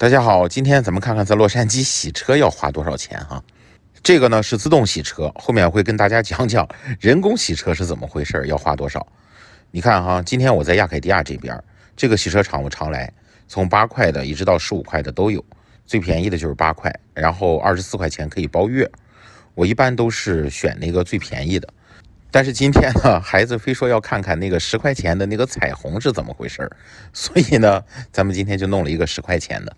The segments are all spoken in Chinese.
大家好，今天咱们看看在洛杉矶洗车要花多少钱哈。这个呢是自动洗车，后面会跟大家讲讲人工洗车是怎么回事，要花多少。你看哈，今天我在亚凯迪亚这边这个洗车场我常来，从八块的一直到十五块的都有，最便宜的就是八块，然后二十四块钱可以包月，我一般都是选那个最便宜的。但是今天呢，孩子非说要看看那个十块钱的那个彩虹是怎么回事儿，所以呢，咱们今天就弄了一个十块钱的。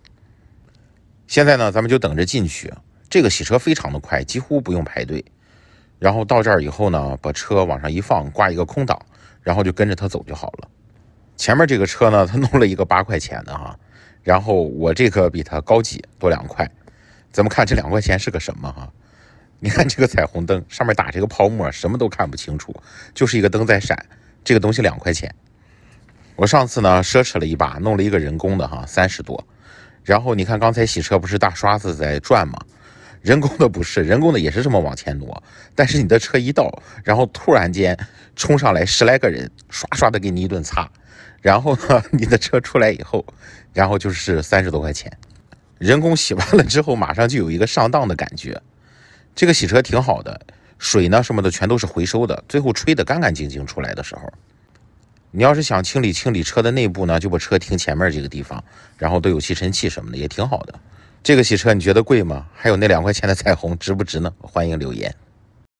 现在呢，咱们就等着进去。这个洗车非常的快，几乎不用排队。然后到这儿以后呢，把车往上一放，挂一个空档，然后就跟着他走就好了。前面这个车呢，他弄了一个八块钱的哈，然后我这个比他高级多两块。咱们看这两块钱是个什么哈？你看这个彩虹灯上面打这个泡沫，什么都看不清楚，就是一个灯在闪。这个东西两块钱。我上次呢奢侈了一把，弄了一个人工的哈，三十多。然后你看刚才洗车不是大刷子在转吗？人工的不是，人工的也是这么往前挪。但是你的车一到，然后突然间冲上来十来个人，刷刷的给你一顿擦。然后呢，你的车出来以后，然后就是三十多块钱。人工洗完了之后，马上就有一个上当的感觉。这个洗车挺好的，水呢什么的全都是回收的，最后吹得干干净净出来的时候，你要是想清理清理车的内部呢，就把车停前面这个地方，然后都有吸尘器什么的，也挺好的。这个洗车你觉得贵吗？还有那两块钱的彩虹值不值呢？欢迎留言。